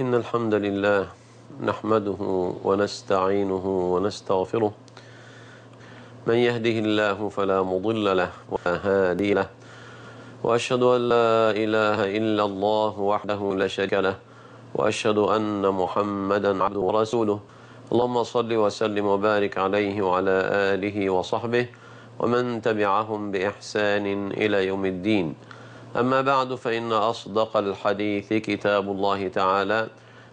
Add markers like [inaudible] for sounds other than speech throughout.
إن الحمد لله نحمده ونستعينه ونستغفره من يهده الله فلا مضل له ولا هادي له وأشهد أن لا إله إلا الله وحده لا شريك له وأشهد أن محمدا عبده ورسوله اللهم صل وسلم وبارك عليه وعلى آله وصحبه ومن تبعهم بإحسان إلى يوم الدين أما بعد فإن أصدق الحديث كتاب الله تعالى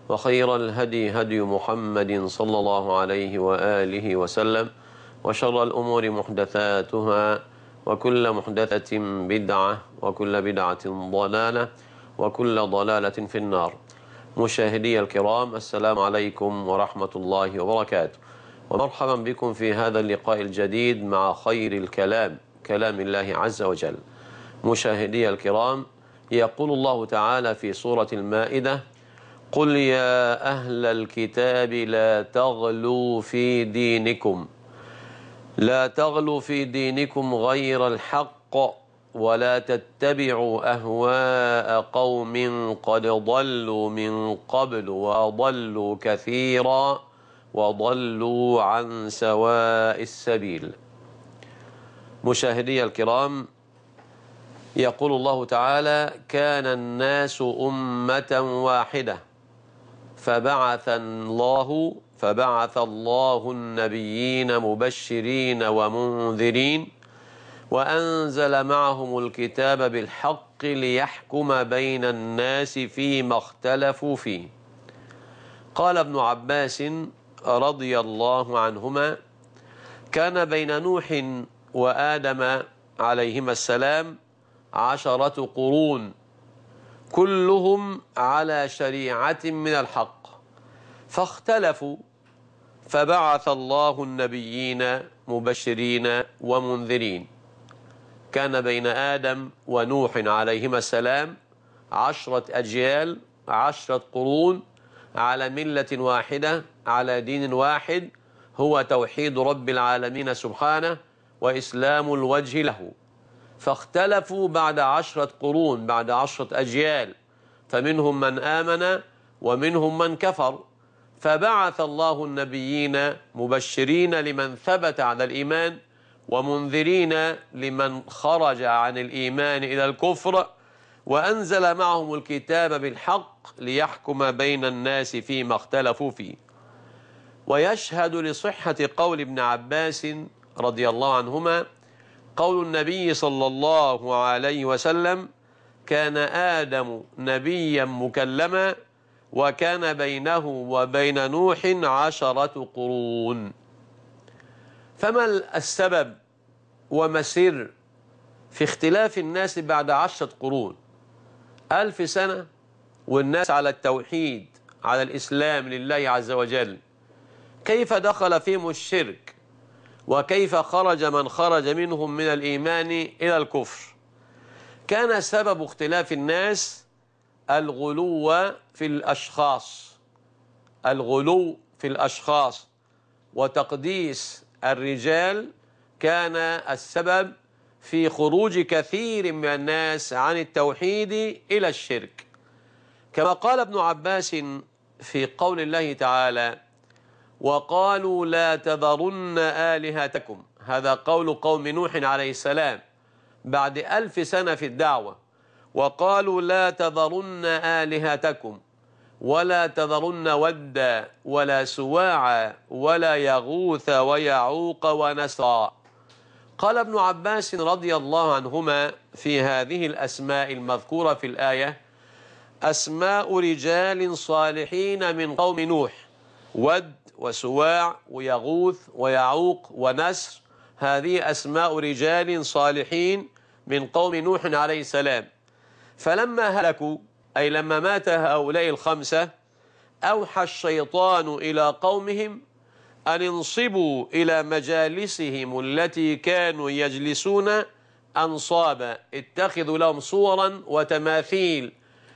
وخير الهدي هدي محمد صلى الله عليه وآله وسلم وشر الأمور محدثاتها وكل محدثة بدعة وكل بدعة ضلالة وكل ضلالة في النار مشاهدي الكرام السلام عليكم ورحمة الله وبركاته ومرحبا بكم في هذا اللقاء الجديد مع خير الكلام كلام الله عز وجل مشاهدي الكرام يقول الله تعالى في سورة المائدة قل يا أهل الكتاب لا تغلوا في دينكم لا تغلوا في دينكم غير الحق ولا تتبعوا أهواء قوم قد ضلوا من قبل وأضلوا كثيرا وضلوا عن سواء السبيل مشاهدي الكرام يقول الله تعالى كان الناس أمة واحدة فبعث الله فبعث الله النبيين مبشرين ومنذرين وأنزل معهم الكتاب بالحق ليحكم بين الناس فيما اختلفوا فيه قال ابن عباس رضي الله عنهما كان بين نوح وآدم عليهما السلام عشرة قرون كلهم على شريعة من الحق فاختلفوا فبعث الله النبيين مبشرين ومنذرين كان بين آدم ونوح عليهما السلام عشرة أجيال عشرة قرون على ملة واحدة على دين واحد هو توحيد رب العالمين سبحانه وإسلام الوجه له فاختلفوا بعد عشرة قرون بعد عشرة أجيال فمنهم من آمن ومنهم من كفر فبعث الله النبيين مبشرين لمن ثبت على الإيمان ومنذرين لمن خرج عن الإيمان إلى الكفر وأنزل معهم الكتاب بالحق ليحكم بين الناس فيما اختلفوا فيه ويشهد لصحة قول ابن عباس رضي الله عنهما قول النبي صلى الله عليه وسلم كان آدم نبيا مكلما وكان بينه وبين نوح عشرة قرون فما السبب وما السر في اختلاف الناس بعد عشرة قرون ألف سنة والناس على التوحيد على الإسلام لله عز وجل كيف دخل فيهم الشرك وكيف خرج من خرج منهم من الإيمان إلى الكفر كان سبب اختلاف الناس الغلو في الأشخاص الغلو في الأشخاص وتقديس الرجال كان السبب في خروج كثير من الناس عن التوحيد إلى الشرك كما قال ابن عباس في قول الله تعالى وقالوا لا تذرن آلهتكم هذا قول قوم نوح عليه السلام بعد ألف سنة في الدعوة وقالوا لا تذرن آلهتكم ولا تذرن ودا ولا سواعا ولا يغوث ويعوق ونسرا قال ابن عباس رضي الله عنهما في هذه الأسماء المذكورة في الآية أسماء رجال صالحين من قوم نوح ود وسواع ويغوث ويعوق ونسر هذه أسماء رجال صالحين من قوم نوح عليه السلام فلما هلكوا أي لما مات هؤلاء الخمسة أوحى الشيطان إلى قومهم أن انصبوا إلى مجالسهم التي كانوا يجلسون أنصابا اتخذوا لهم صورا وتماثيل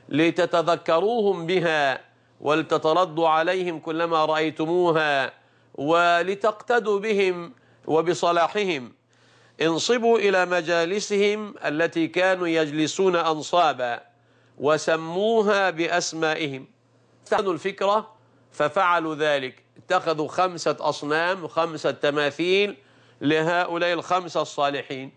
لتتذكروهم بها ولتتردوا عليهم كلما رأيتموها ولتقتدوا بهم وبصلاحهم انصبوا إلى مجالسهم التي كانوا يجلسون أنصابا وسموها بأسمائهم استحسنوا الفكرة ففعلوا ذلك اتخذوا خمسة أصنام خمسة تماثيل لهؤلاء الخمسة الصالحين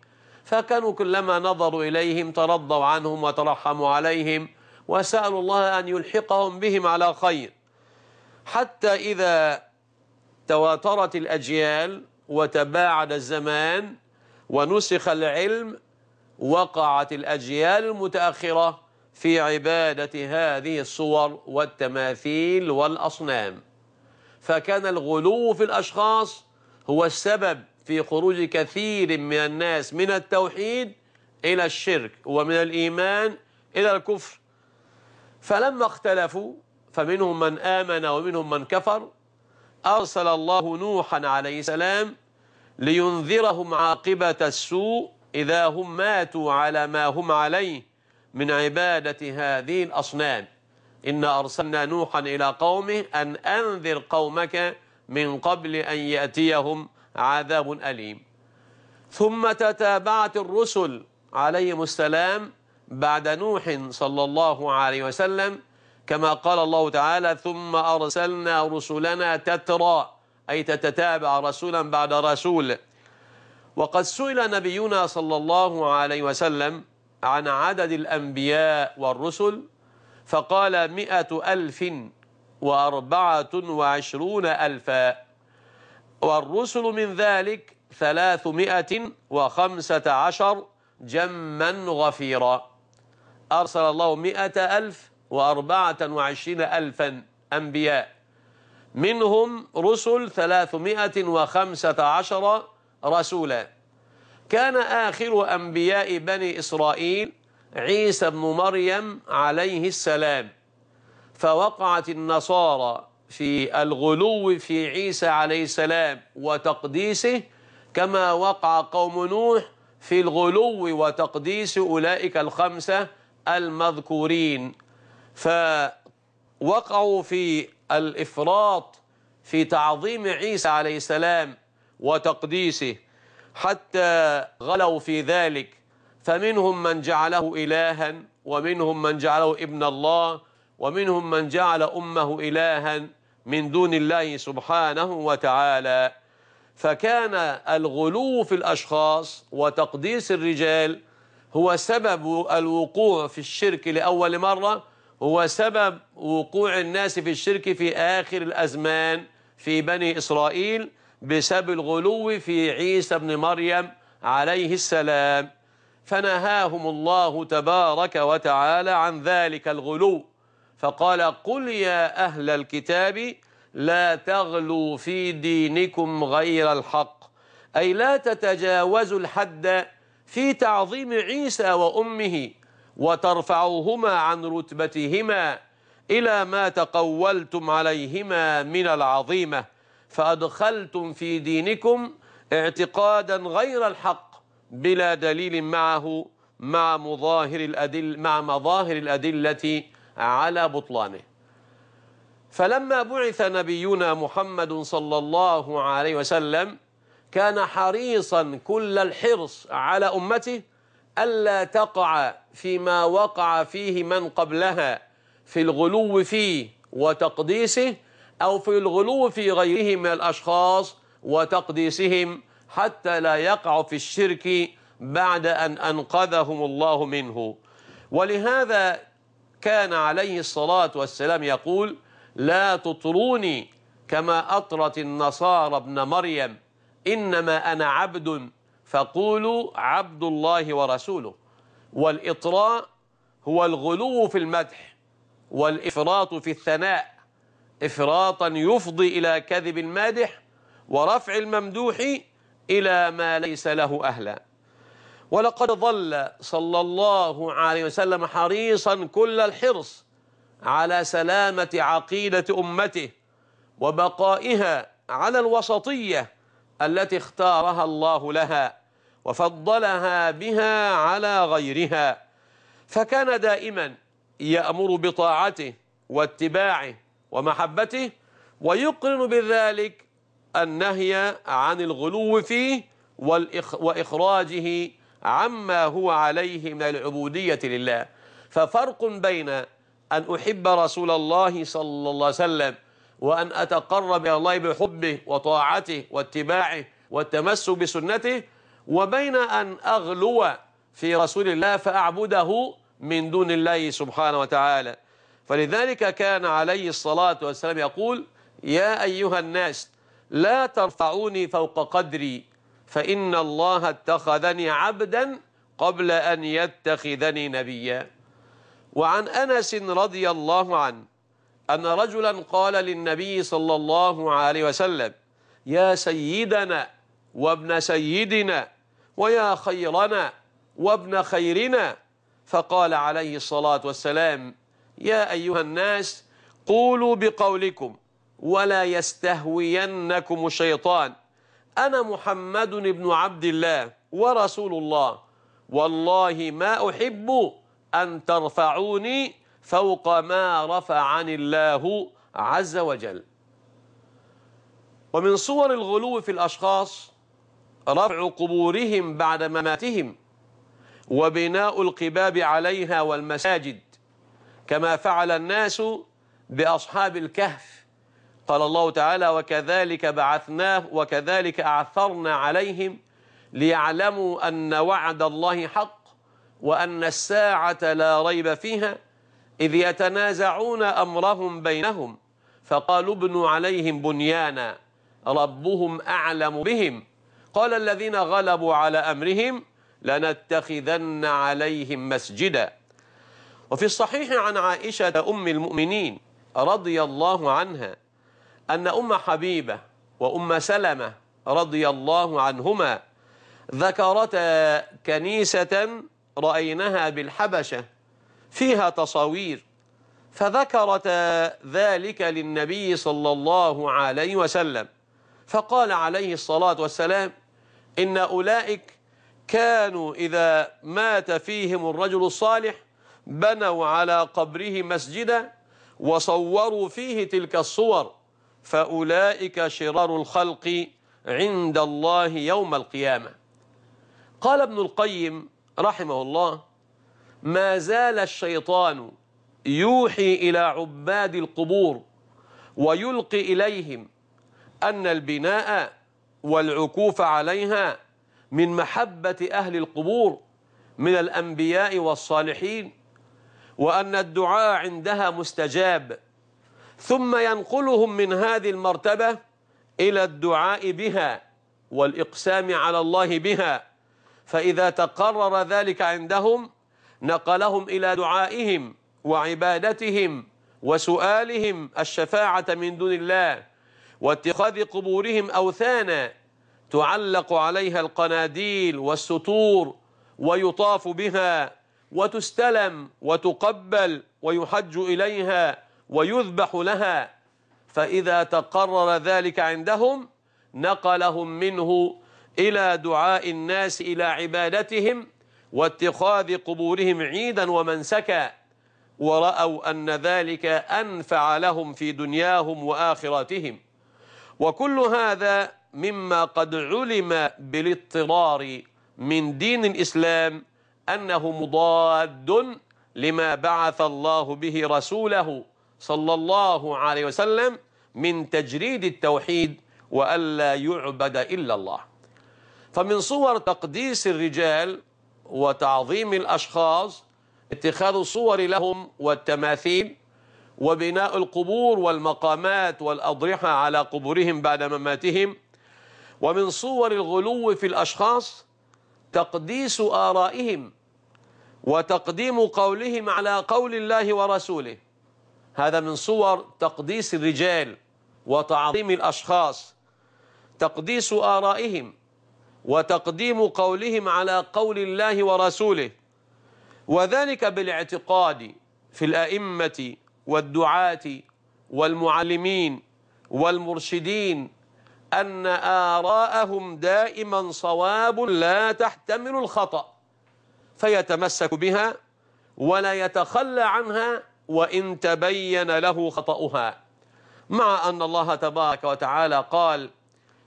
فكانوا كلما نظروا إليهم ترضوا عنهم وترحموا عليهم وأسأل الله أن يلحقهم بهم على خير حتى إذا تواترت الأجيال وتباعد الزمان ونسخ العلم وقعت الأجيال المتأخرة في عبادة هذه الصور والتماثيل والأصنام فكان الغلو في الأشخاص هو السبب في خروج كثير من الناس من التوحيد إلى الشرك ومن الإيمان إلى الكفر فلما اختلفوا فمنهم من آمن ومنهم من كفر أرسل الله نوحا عليه السلام لينذرهم عاقبة السوء إذا هم ماتوا على ما هم عليه من عبادة هذه الأصنام إنا أرسلنا نوحا إلى قومه أن أنذر قومك من قبل أن يأتيهم عذاب أليم ثم تتابعت الرسل عليهم السلام بعد نوح صلى الله عليه وسلم كما قال الله تعالى ثم أرسلنا رسلنا تترى أي تتتابع رسولا بعد رسول وقد سئل نبينا صلى الله عليه وسلم عن عدد الأنبياء والرسل فقال مئة ألف وأربعة وعشرون ألفا والرسل من ذلك ثلاثمائة وخمسة عشر جما غفيرا أرسل الله مئة ألف وأربعة وعشرين ألفا أنبياء منهم رسل ثلاثمائة وخمسة عشر رسولا كان آخر أنبياء بني إسرائيل عيسى بن مريم عليه السلام فوقعت النصارى في الغلو في عيسى عليه السلام وتقديسه كما وقع قوم نوح في الغلو وتقديس أولئك الخمسة المذكورين فوقعوا في الإفراط في تعظيم عيسى عليه السلام وتقديسه حتى غلوا في ذلك فمنهم من جعله إلها ومنهم من جعله ابن الله ومنهم من جعل أمه إلها من دون الله سبحانه وتعالى فكان الغلو في الأشخاص وتقديس الرجال هو سبب الوقوع في الشرك لأول مرة هو سبب وقوع الناس في الشرك في آخر الأزمان في بني إسرائيل بسبب الغلو في عيسى بن مريم عليه السلام فنهاهم الله تبارك وتعالى عن ذلك الغلو فقال قل يا أهل الكتاب لا تغلوا في دينكم غير الحق أي لا تتجاوزوا الحد في تعظيم عيسى وأمه وترفعهما عن رتبتهما إلى ما تقولتم عليهما من العظيمة فأدخلتم في دينكم اعتقادا غير الحق بلا دليل معه مع مظاهر الأدل مع مظاهر الأدلة على بطلانه فلما بعث نبينا محمد صلى الله عليه وسلم كان حريصا كل الحرص على أمته ألا تقع فيما وقع فيه من قبلها في الغلو فيه وتقديسه أو في الغلو في غيره من الأشخاص وتقديسهم حتى لا يقع في الشرك بعد أن أنقذهم الله منه ولهذا كان عليه الصلاة والسلام يقول لا تطروني كما أطرت النصارى ابن مريم إنما أنا عبد فقولوا عبد الله ورسوله والإطراء هو الغلو في المدح والإفراط في الثناء إفراطا يفضي إلى كذب المادح ورفع الممدوح إلى ما ليس له أهلا ولقد ظل صلى الله عليه وسلم حريصا كل الحرص على سلامة عقيدة أمته وبقائها على الوسطية التي اختارها الله لها وفضلها بها على غيرها فكان دائما يأمر بطاعته واتباعه ومحبته ويقرن بذلك النهي عن الغلو فيه وإخراجه عما هو عليه من العبودية لله ففرق بين أن أحب رسول الله صلى الله عليه وسلم وأن أتقرب إلى الله بحبه وطاعته واتباعه والتمسك بسنته وبين أن أغلو في رسول الله فأعبده من دون الله سبحانه وتعالى فلذلك كان عليه الصلاة والسلام يقول يا أيها الناس لا ترفعوني فوق قدري فإن الله اتخذني عبدا قبل أن يتخذني نبيا وعن أنس رضي الله عنه أن رجلا قال للنبي صلى الله عليه وسلم يا سيدنا وابن سيدنا ويا خيرنا وابن خيرنا فقال عليه الصلاة والسلام يا أيها الناس قولوا بقولكم ولا يستهوينكم الشيطان أنا محمد بن عبد الله ورسول الله والله ما أحب أن ترفعوني فوق ما رفع عن الله عز وجل ومن صور الغلو في الأشخاص رفع قبورهم بعد مماتهم وبناء القباب عليها والمساجد كما فعل الناس بأصحاب الكهف قال الله تعالى وكذلك بعثناه وكذلك أعثرنا عليهم ليعلموا أن وعد الله حق وأن الساعة لا ريب فيها إذ يتنازعون أمرهم بينهم فقالوا ابنوا عليهم بنيانا ربهم أعلم بهم قال الذين غلبوا على أمرهم لنتخذن عليهم مسجدا وفي الصحيح عن عائشة أم المؤمنين رضي الله عنها أن أم حبيبة وأم سلمة رضي الله عنهما ذكرتا كنيسة رأيناها بالحبشة فيها تصاوير فذكرت ذلك للنبي صلى الله عليه وسلم فقال عليه الصلاة والسلام إن أولئك كانوا إذا مات فيهم الرجل الصالح بنوا على قبره مسجدا وصوروا فيه تلك الصور فأولئك شرار الخلق عند الله يوم القيامة قال ابن القيم رحمه الله ما زال الشيطان يوحي إلى عباد القبور ويلقي إليهم أن البناء والعكوف عليها من محبة أهل القبور من الأنبياء والصالحين وأن الدعاء عندها مستجاب ثم ينقلهم من هذه المرتبة إلى الدعاء بها والإقسام على الله بها فإذا تقرر ذلك عندهم نقلهم إلى دعائهم وعبادتهم وسؤالهم الشفاعة من دون الله واتخاذ قبورهم أوثانا تعلق عليها القناديل والسطور ويطاف بها وتستلم وتقبل ويحج إليها ويذبح لها فإذا تقرر ذلك عندهم نقلهم منه إلى دعاء الناس إلى عبادتهم واتخاذ قبورهم عيدا ومنسكا ورأوا أن ذلك أنفع لهم في دنياهم وآخرتهم وكل هذا مما قد علم بالاضطرار من دين الإسلام أنه مضاد لما بعث الله به رسوله صلى الله عليه وسلم من تجريد التوحيد وألا يعبد إلا الله فمن صور تقديس الرجال وتعظيم الأشخاص اتخاذ صور لهم والتماثيل وبناء القبور والمقامات والأضرحة على قبورهم بعد مماتهم ومن صور الغلو في الأشخاص تقديس آرائهم وتقديم قولهم على قول الله ورسوله هذا من صور تقديس الرجال وتعظيم الأشخاص تقديس آرائهم وتقديم قولهم على قول الله ورسوله وذلك بالاعتقاد في الأئمة والدعاة والمعلمين والمرشدين أن آراءهم دائما صواب لا تحتمل الخطأ فيتمسك بها ولا يتخلى عنها وإن تبين له خطأها مع أن الله تبارك وتعالى قال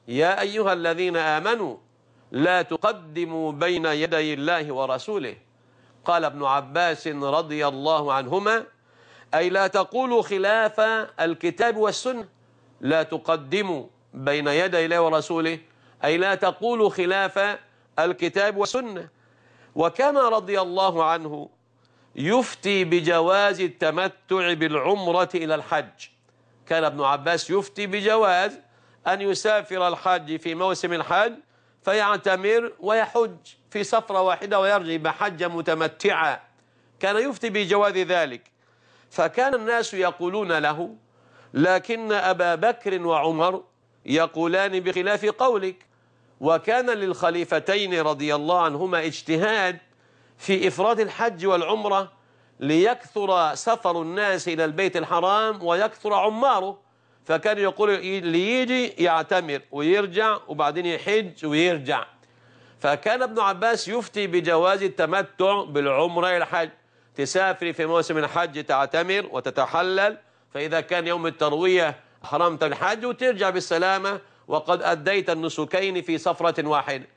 يا أيها الذين آمنوا لا تقدموا بين يدي الله ورسوله قال ابن عباس رضي الله عنهما أي لا تقولوا خلاف الكتاب والسنة لا تقدموا بين يدي الله ورسوله أي لا تقولوا خلاف الكتاب والسنة وكان رضي الله عنه يفتي بجواز التمتع بالعمرة إلى الحج كان ابن عباس يفتي بجواز أن يسافر الحج في موسم الحج فيعتمر ويحج في سفرة واحدة ويرجع يبقى متمتعا متمتعة كان يفتي بجواز ذلك فكان الناس يقولون له لكن أبا بكر وعمر يقولان بخلاف قولك وكان للخليفتين رضي الله عنهما اجتهاد في إفراد الحج والعمرة ليكثر سفر الناس إلى البيت الحرام ويكثر عماره فكان يقول اللي يجي يعتمر ويرجع وبعدين يحج ويرجع فكان ابن عباس يفتي بجواز التمتع بالعمرة الحج تسافري في موسم الحج تعتمر وتتحلل فإذا كان يوم التروية حرمت الحج وترجع بالسلامة وقد أديت النسكين في سفرة واحدة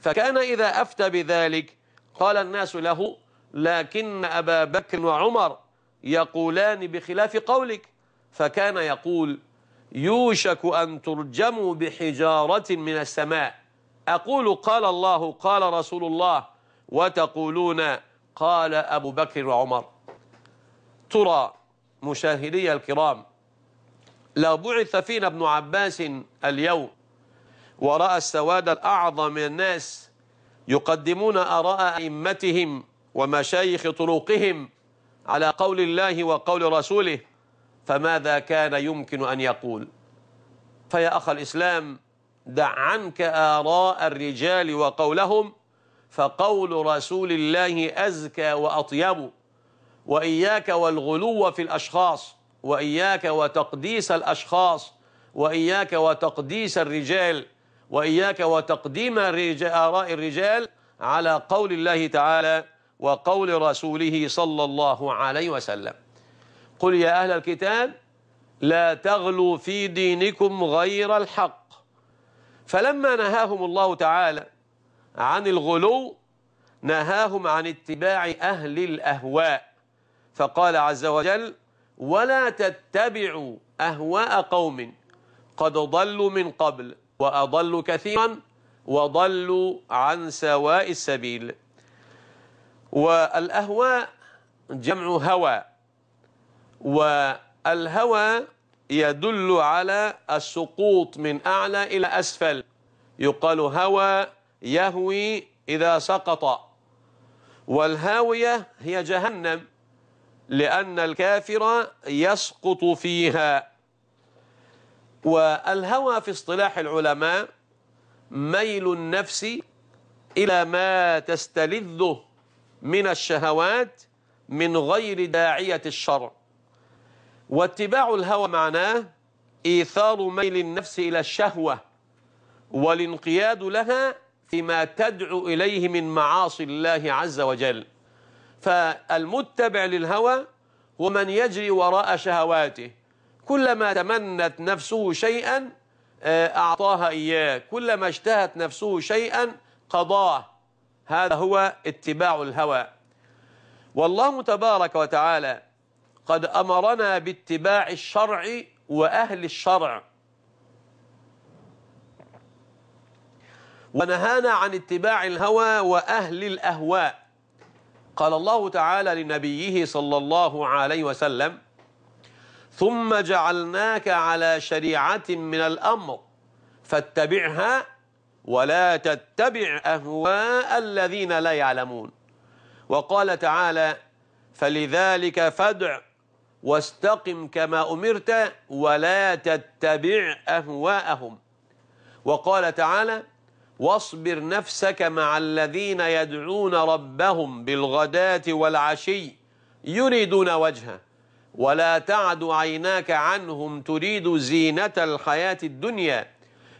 فكان إذا أفتى بذلك قال الناس له لكن أبا بكر وعمر يقولان بخلاف قولك فكان يقول يوشك أن ترجموا بحجارة من السماء أقول قال الله قال رسول الله وتقولون قال أبو بكر وعمر ترى مشاهدي الكرام لو بعث فينا ابن عباس اليوم ورأى السواد الأعظم من الناس يقدمون آراء أئمتهم ومشايخ طرقهم على قول الله وقول رسوله فماذا كان يمكن أن يقول فيا أخ الإسلام دع عنك آراء الرجال وقولهم فقول رسول الله أزكى وأطيب وإياك والغلو في الأشخاص وإياك وتقديس الأشخاص وإياك وتقديس الرجال وإياك وتقديم آراء الرجال على قول الله تعالى وقول رسوله صلى الله عليه وسلم قل يا أهل الكتاب لا تغلوا في دينكم غير الحق فلما نهاهم الله تعالى عن الغلو نهاهم عن اتباع أهل الأهواء فقال عز وجل ولا تتبعوا أهواء قوم قد ضلوا من قبل وأضلوا كثيرا وضلوا عن سواء السبيل والأهواء جمع هوى والهوى يدل على السقوط من أعلى إلى أسفل يقال هوى يهوي إذا سقط والهاوية هي جهنم لأن الكافر يسقط فيها والهوى في اصطلاح العلماء ميل النفس إلى ما تستلذه من الشهوات من غير داعية الشرع واتباع الهوى معناه إيثار ميل النفس إلى الشهوة والانقياد لها فيما تدعو إليه من معاصي الله عز وجل فالمتبع للهوى هو من يجري وراء شهواته كلما تمنت نفسه شيئا آه، أعطاها إياه كلما اشتهت نفسه شيئا قضاه هذا هو اتباع الهوى والله تبارك وتعالى قد أمرنا باتباع الشرع وأهل الشرع ونهانا عن اتباع الهوى وأهل الأهواء قال الله تعالى لنبيه صلى الله عليه وسلم ثم جعلناك على شريعة من الأمر فاتبعها ولا تتبع أهواء الذين لا يعلمون وقال تعالى فلذلك فادع واستقم كما أمرت ولا تتبع أهواءهم وقال تعالى واصبر نفسك مع الذين يدعون ربهم بالغداة والعشي يريدون وجهه ولا تعد عيناك عنهم تريد زينة الحياة الدنيا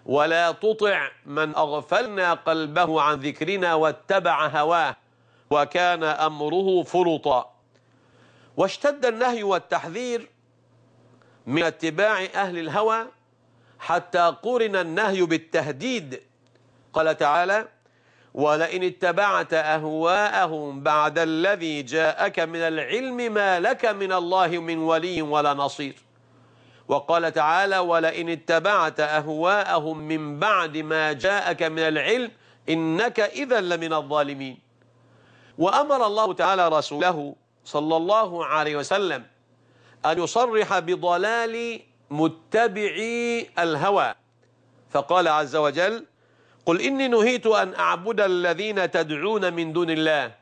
ولا تطع من أغفلنا قلبه عن ذكرنا واتبع هواه وكان أمره فرطا واشتد النهي والتحذير من اتباع أهل الهوى حتى قرن النهي بالتهديد قال تعالى ولئن اتبعت أهواءهم بعد الذي جاءك من العلم ما لك من الله من ولي ولا نصير وقال تعالى ولئن اتبعت أهواءهم من بعد ما جاءك من العلم إنك إذا لمن الظالمين وأمر الله تعالى رسوله صلى الله عليه وسلم أن يصرح بضلال متبعي الهوى فقال عز وجل قل إني نهيت أن أعبد الذين تدعون من دون الله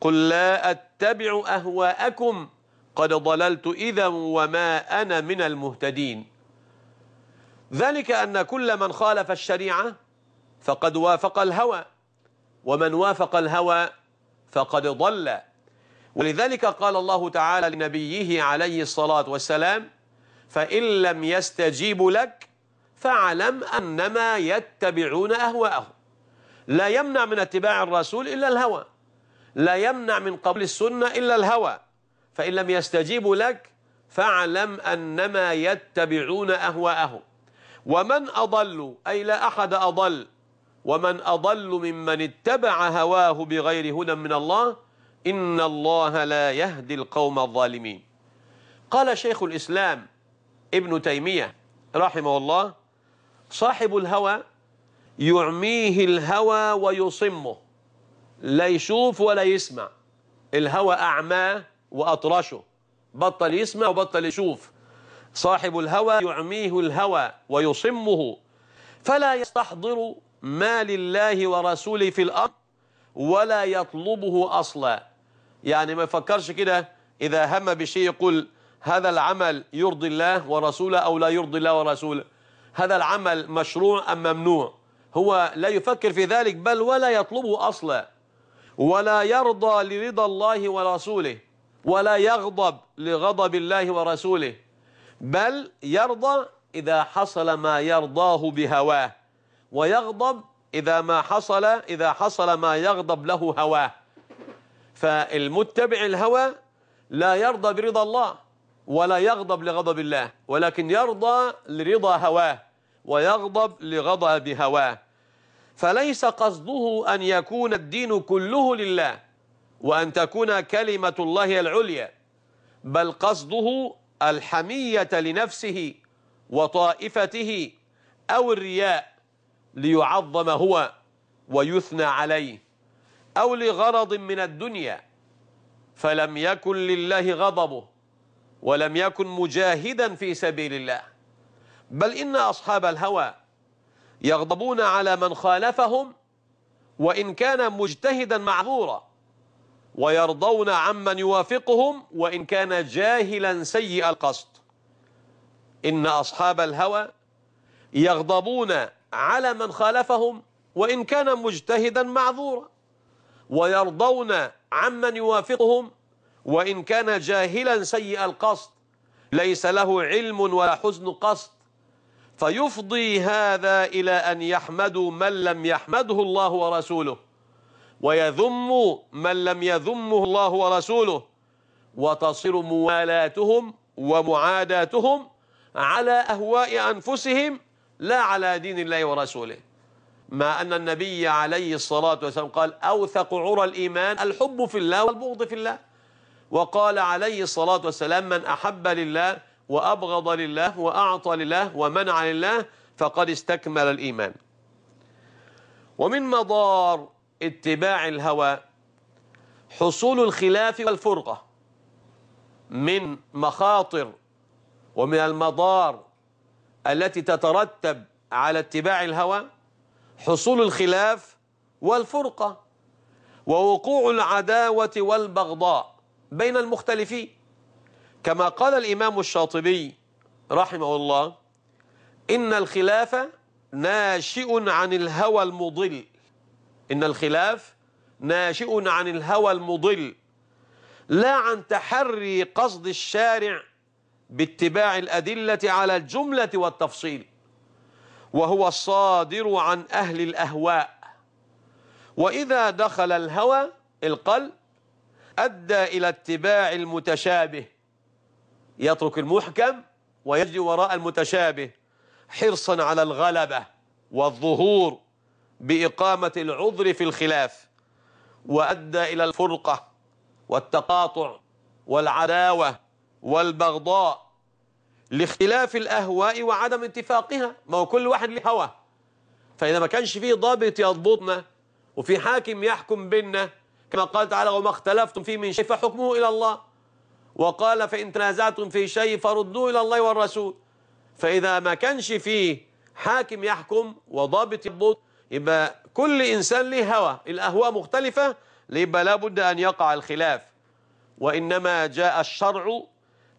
قل لا أتبع أهواءكم قد ضللت إذا وما أنا من المهتدين ذلك أن كل من خالف الشريعة فقد وافق الهوى ومن وافق الهوى فقد ضل ولذلك قال الله تعالى لنبيه عليه الصلاة والسلام فإن لم يستجيبوا لك فاعلم أنما يتبعون أهواءهم لا يمنع من اتباع الرسول إلا الهوى لا يمنع من قبول السنة إلا الهوى فإن لم يستجيبوا لك فاعلم أنما يتبعون أهواءهم ومن أضل أي لا أحد أضل ومن أضل ممن اتبع هواه بغير هدى من الله إن الله لا يهدي القوم الظالمين قال شيخ الإسلام ابن تيمية رحمه الله صاحب الهوى يعميه الهوى ويصمه لا يشوف ولا يسمع الهوى أعماه وأطرشه بطل يسمع وبطل يشوف صاحب الهوى يعميه الهوى ويصمه فلا يستحضر ما لله ورسوله في الأرض ولا يطلبه أصلا يعني ما يفكرش كده إذا هم بشيء يقول هذا العمل يرضي الله ورسوله أو لا يرضي الله ورسوله هذا العمل مشروع أم ممنوع هو لا يفكر في ذلك بل ولا يطلبه أصلا ولا يرضى لرضا الله ورسوله ولا يغضب لغضب الله ورسوله بل يرضى إذا حصل ما يرضاه بهواه ويغضب إذا ما حصل إذا حصل ما يغضب له هواه فالمتبع الهوى لا يرضى برضا الله ولا يغضب لغضب الله ولكن يرضى لرضا هواه ويغضب لغضب هواه فليس قصده أن يكون الدين كله لله وأن تكون كلمة الله العليا بل قصده الحمية لنفسه وطائفته أو الرياء ليعظم هو ويثنى عليه أو لغرض من الدنيا فلم يكن لله غضبه ولم يكن مجاهدا في سبيل الله بل إن أصحاب الهوى يغضبون على من خالفهم وإن كان مجتهدا معذورا ويرضون عمن يوافقهم وإن كان جاهلا سيء القصد إن أصحاب الهوى يغضبون على من خالفهم وإن كان مجتهدا معذورا ويرضون عمن يوافقهم وإن كان جاهلا سيء القصد ليس له علم ولا حزن قصد فيفضي هذا إلى أن يحمدوا من لم يحمده الله ورسوله ويذم من لم يذمه الله ورسوله وتصير موالاتهم ومعاداتهم على أهواء أنفسهم لا على دين الله ورسوله ما أن النبي عليه الصلاة والسلام قال أوثق عرى الإيمان الحب في الله والبغض في الله وقال عليه الصلاة والسلام من أحب لله وأبغض لله وأعطى لله ومنع لله فقد استكمل الإيمان ومن مضار اتباع الهوى حصول الخلاف والفرقة من مخاطر ومن المضار التي تترتب على اتباع الهوى حصول الخلاف والفرقة ووقوع العداوة والبغضاء بين المختلفين كما قال الإمام الشاطبي رحمه الله إن الخلاف ناشئ عن الهوى المضل إن الخلاف ناشئ عن الهوى المضل لا عن تحري قصد الشارع باتباع الأدلة على الجملة والتفصيل وهو الصادر عن أهل الأهواء وإذا دخل الهوى القلب أدى إلى اتباع المتشابه يترك المحكم ويجري وراء المتشابه حرصا على الغلبة والظهور بإقامة العذر في الخلاف وأدى إلى الفرقة والتقاطع والعداوة والبغضاء لاختلاف الأهواء وعدم اتفاقها ما هو كل واحد له هوى فإذا ما كانش فيه ضابط يضبطنا وفي حاكم يحكم بيننا كما قال تعالى وما اختلفتم فيه من شيء فحكمه إلى الله وقال فإن تنازعتم في شيء فردوه إلى الله والرسول فإذا ما كانش فيه حاكم يحكم وضابط يضبط يبقى كل إنسان له هوى الأهواء مختلفة يبقى لابد أن يقع الخلاف وإنما جاء الشرع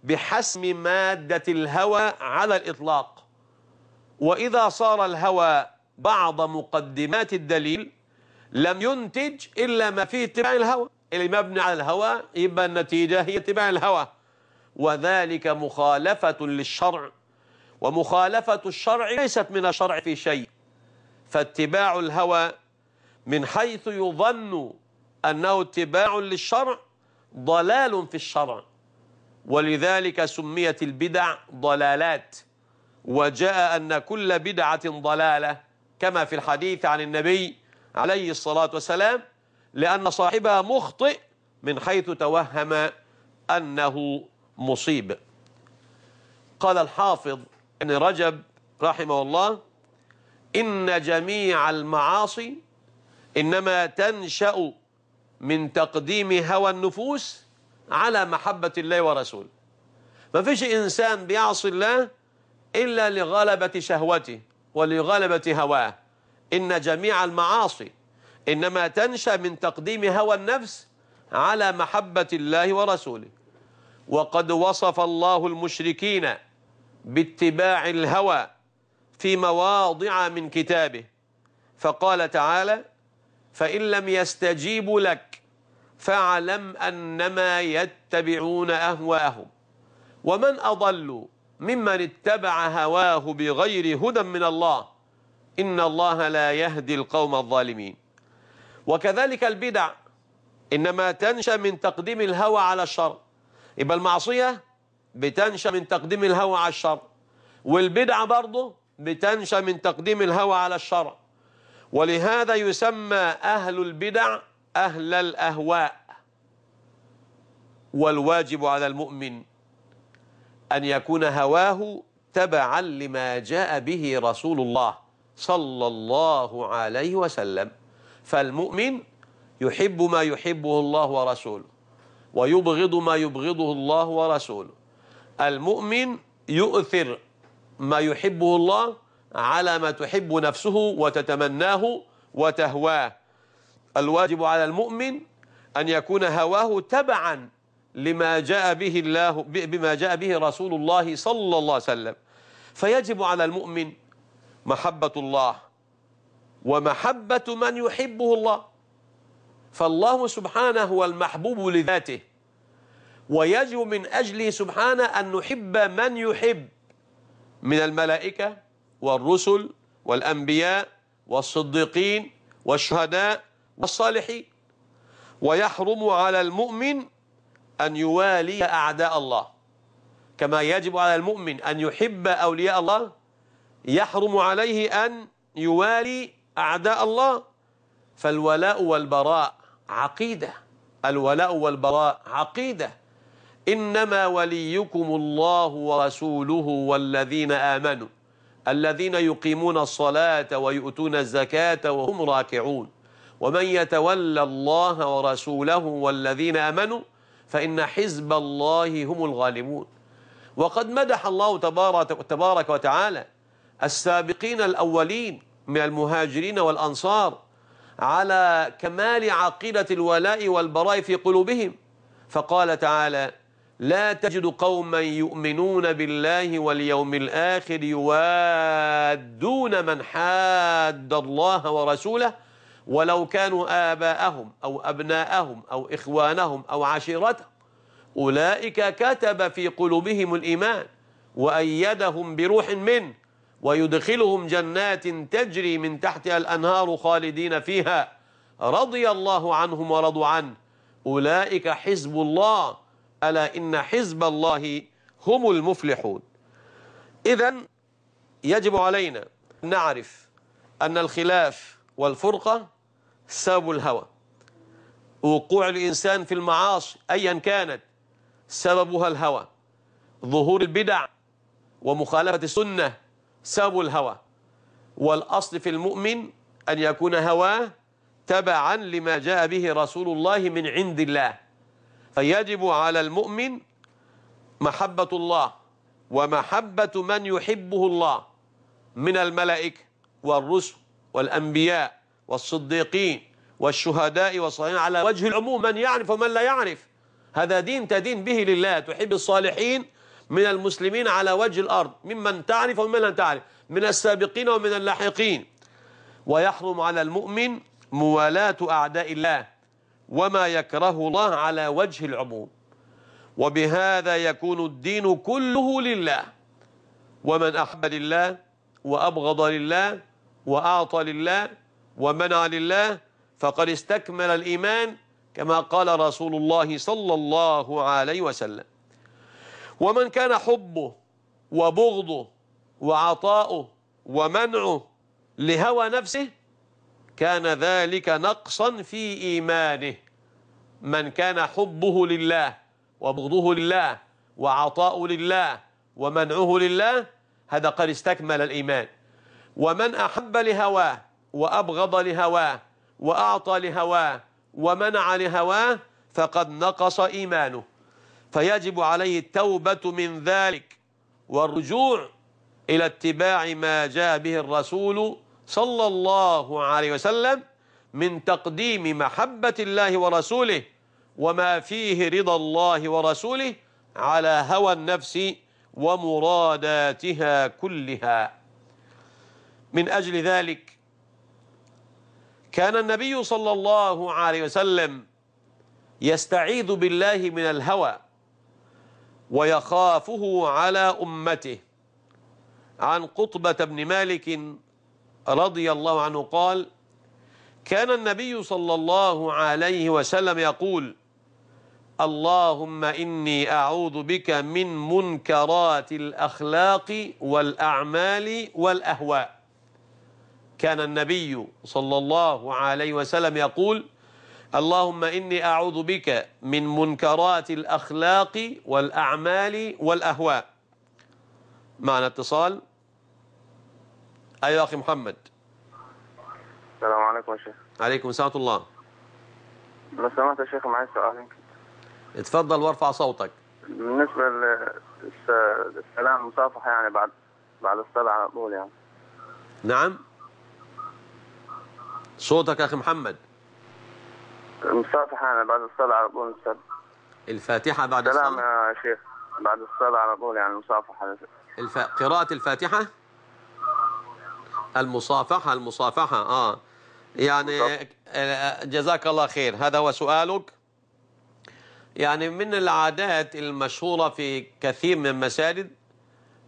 بحسم مادة الهوى على الإطلاق وإذا صار الهوى بعض مقدمات الدليل لم ينتج إلا ما فيه اتباع الهوى اللي يعني مبني على الهوى يبقى النتيجة هي اتباع الهوى وذلك مخالفة للشرع ومخالفة الشرع ليست من الشرع في شيء فاتباع الهوى من حيث يظن أنه اتباع للشرع ضلال في الشرع ولذلك سميت البدع ضلالات وجاء أن كل بدعة ضلالة كما في الحديث عن النبي عليه الصلاة والسلام لأن صاحبها مخطئ من حيث توهم أنه مصيب قال الحافظ ابن رجب رحمه الله إن جميع المعاصي إنما تنشأ من تقديم هوى النفوس على محبة الله ورسوله ما فيش إنسان بيعصي الله إلا لغلبة شهوته ولغلبة هواه إن جميع المعاصي إنما تنشأ من تقديم هوى النفس على محبة الله ورسوله وقد وصف الله المشركين باتباع الهوى في مواضع من كتابه فقال تعالى فإن لم يستجيبوا لك فاعلم أنما يتبعون أهواهم ومن أضل ممن اتبع هواه بغير هدى من الله إن الله لا يهدي القوم الظالمين وكذلك البدع إنما تنشأ من تقديم الهوى على الشر يبقى المعصية بتنشأ من تقديم الهوى على الشر والبدعة برضه بتنشأ من تقديم الهوى على الشرع ولهذا يسمى أهل البدع أهل الأهواء والواجب على المؤمن أن يكون هواه تبعا لما جاء به رسول الله صلى الله عليه وسلم فالمؤمن يحب ما يحبه الله ورسوله ويبغض ما يبغضه الله ورسوله المؤمن يؤثر ما يحبه الله على ما تحب نفسه وتتمناه وتهواه الواجب على المؤمن أن يكون هواه تبعا لما جاء به الله بما جاء به رسول الله صلى الله عليه وسلم فيجب على المؤمن محبة الله ومحبة من يحبه الله فالله سبحانه هو المحبوب لذاته ويجب من أجله سبحانه أن نحب من يحب من الملائكة والرسل والأنبياء والصديقين والشهداء الصالحين ويحرم على المؤمن أن يوالي أعداء الله كما يجب على المؤمن أن يحب أولياء الله يحرم عليه أن يوالي أعداء الله فالولاء والبراء عقيدة الولاء والبراء عقيدة إنما وليكم الله ورسوله والذين آمنوا الذين يقيمون الصلاة ويؤتون الزكاة وهم راكعون ومن يتولى الله ورسوله والذين آمنوا فإن حزب الله هم الغالبون وقد مدح الله تبارك وتعالى السابقين الأولين من المهاجرين والأنصار على كمال عقيدة الولاء والبراء في قلوبهم فقال تعالى لا تجد قوما يؤمنون بالله واليوم الآخر يوادون من حاد الله ورسوله ولو كانوا آباءهم أو أبناءهم أو إخوانهم أو عشيرتهم أولئك كتب في قلوبهم الإيمان وأيدهم بروح منه ويدخلهم جنات تجري من تحتها الأنهار خالدين فيها رضي الله عنهم ورضوا عنه أولئك حزب الله ألا إن حزب الله هم المفلحون إذا يجب علينا نعرف أن الخلاف والفرقة سبب الهوى وقوع الإنسان في المعاصي أيا كانت سببها الهوى ظهور البدع ومخالفة السنة سبب الهوى والأصل في المؤمن أن يكون هواه تبعا لما جاء به رسول الله من عند الله فيجب على المؤمن محبة الله ومحبة من يحبه الله من الملائكة والرسل والأنبياء والصديقين والشهداء والصالحين على وجه العموم من يعرف ومن لا يعرف هذا دين تدين به لله تحب الصالحين من المسلمين على وجه الأرض ممن تعرف ومن لا تعرف من السابقين ومن اللاحقين ويحرم على المؤمن موالاة أعداء الله وما يكره الله على وجه العموم وبهذا يكون الدين كله لله ومن أحب لله وأبغض لله وأعطى لله ومنع لله فقد استكمل الإيمان كما قال رسول الله صلى الله عليه وسلم ومن كان حبه وبغضه وعطاؤه ومنعه لهوى نفسه كان ذلك نقصا في إيمانه من كان حبه لله وبغضه لله وعطاؤه لله ومنعه لله هذا قد استكمل الإيمان ومن أحب لهواه وأبغض لهواه وأعطى لهواه ومنع لهواه فقد نقص إيمانه فيجب عليه التوبة من ذلك والرجوع إلى اتباع ما جاء به الرسول صلى الله عليه وسلم من تقديم محبة الله ورسوله وما فيه رضا الله ورسوله على هوى النفس ومراداتها كلها من أجل ذلك كان النبي صلى الله عليه وسلم يستعيذ بالله من الهوى ويخافه على أمته عن قطبة بن مالك رضي الله عنه قال كان النبي صلى الله عليه وسلم يقول اللهم إني أعوذ بك من منكرات الأخلاق والأعمال والأهواء كان النبي صلى الله عليه وسلم يقول اللهم إني أعوذ بك من منكرات الأخلاق والأعمال والأهواء معنا اتصال أيها أخي محمد السلام عليكم يا شيخ عليكم سلامة الله لو سمحت يا شيخ معي سؤال اتفضل وارفع صوتك بالنسبة للسلام المصافحة يعني بعد بعد الصلاة على طول يعني نعم صوتك يا اخي محمد مصافحه انا بعد الصلاه على طول استاذ الفاتحه بعد الصلاه سلام يا شيخ بعد الصلاه على طول يعني مصافحه الف... قراءه الفاتحه المصافحه المصافحه اه يعني جزاك الله خير هذا هو سؤالك يعني من العادات المشهوره في كثير من المساجد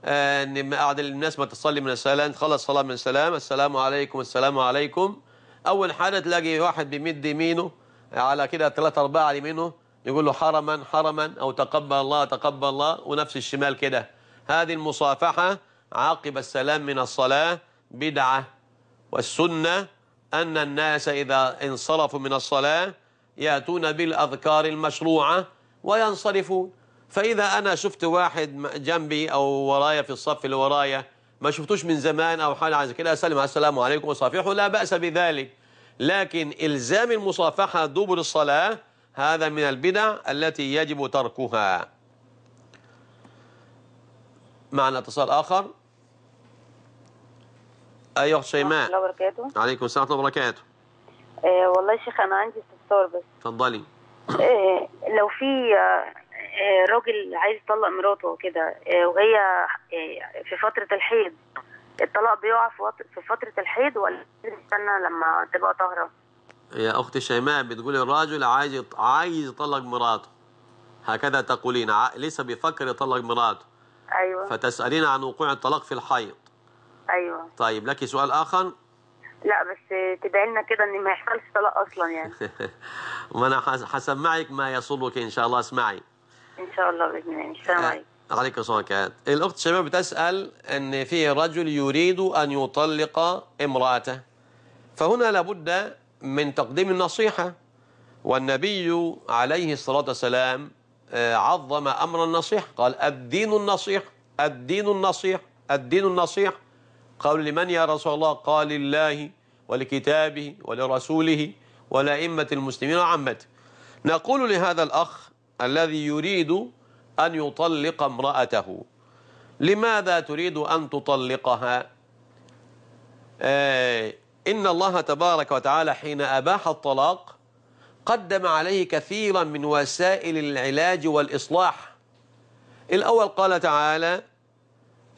آه، ان بعد الناس ما تصلي من السلام تخلص صلاه من السلام السلام عليكم السلام عليكم اول حاله تلاقي واحد بيمد يمينه على كده ثلاثة أربعة يمينه يقول له حرما حرما أو تقبل الله تقبل الله ونفس الشمال كده هذه المصافحة عقب السلام من الصلاة بدعة والسنة أن الناس إذا انصرفوا من الصلاة يأتون بالأذكار المشروعة وينصرفون فإذا أنا شفت واحد جنبي أو ورايا في الصف اللي ورايا ما شفتوش من زمان او حاجه عايزه كده اسلم على السلام عليكم وصافحوا لا باس بذلك لكن الزام المصافحه دبر الصلاه هذا من البدع التي يجب تركها معنا اتصال اخر ايوه شيماء الله وبركاته عليكم السلام ورحمه الله وبركاته آه، والله يا شيخ انا عندي استفسار بس اتفضلي آه، لو في آه، آه، راجل عايز يطلق مراته وكده آه، وهي آه، في فترة الحيض الطلاق بيقع في فترة الحيض ولا استنى لما تبقى طاهرة؟ يا أختي شيماء بتقولي الراجل عايز عايز يطلق مراته هكذا تقولين لسه بيفكر يطلق مراته أيوه فتسألين عن وقوع الطلاق في الحيض أيوه طيب لك سؤال آخر؟ لا بس تدعي لنا كده ان ما يحصلش طلاق اصلا يعني ما [laughs] انا حسمعك ما يصلك ان شاء الله اسمعي ان شاء الله باذن الله السلام آه، عليكم عليك السلام الاخت شباب بتسال ان في رجل يريد ان يطلق امراته فهنا لابد من تقديم النصيحه والنبي عليه الصلاه والسلام آه، عظم امر النصيحه قال الدين النصيحه الدين النصيحه الدين النصيحه قال لمن يا رسول الله قال لله ولكتابه ولرسوله ولائمه المسلمين وعمته نقول لهذا الاخ الذي يريد أن يطلق امرأته لماذا تريد أن تطلقها آه إن الله تبارك وتعالى حين أباح الطلاق قدم عليه كثيرا من وسائل العلاج والإصلاح الأول قال تعالى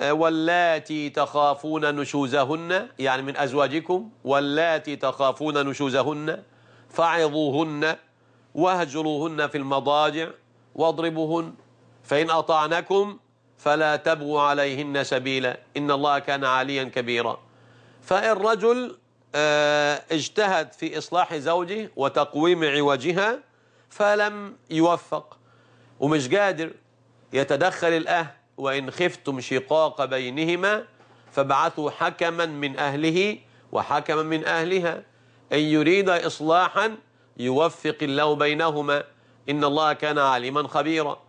آه، واللاتي تخافون نشوزهن يعني من أزواجكم واللاتي تخافون نشوزهن فعظوهن واهجروهن في المضاجع واضربوهن فإن أطعنكم فلا تبغوا عليهن سبيلا إن الله كان عاليا كبيرا فإن رجل آه، اجتهد في إصلاح زوجه وتقويم عوجها فلم يوفق ومش قادر يتدخل الأهل وإن خفتم شقاق بينهما فابعثوا حكما من أهله وحكما من أهلها إن يريد إصلاحا يوفق الله بينهما إن الله كان عليما خبيرا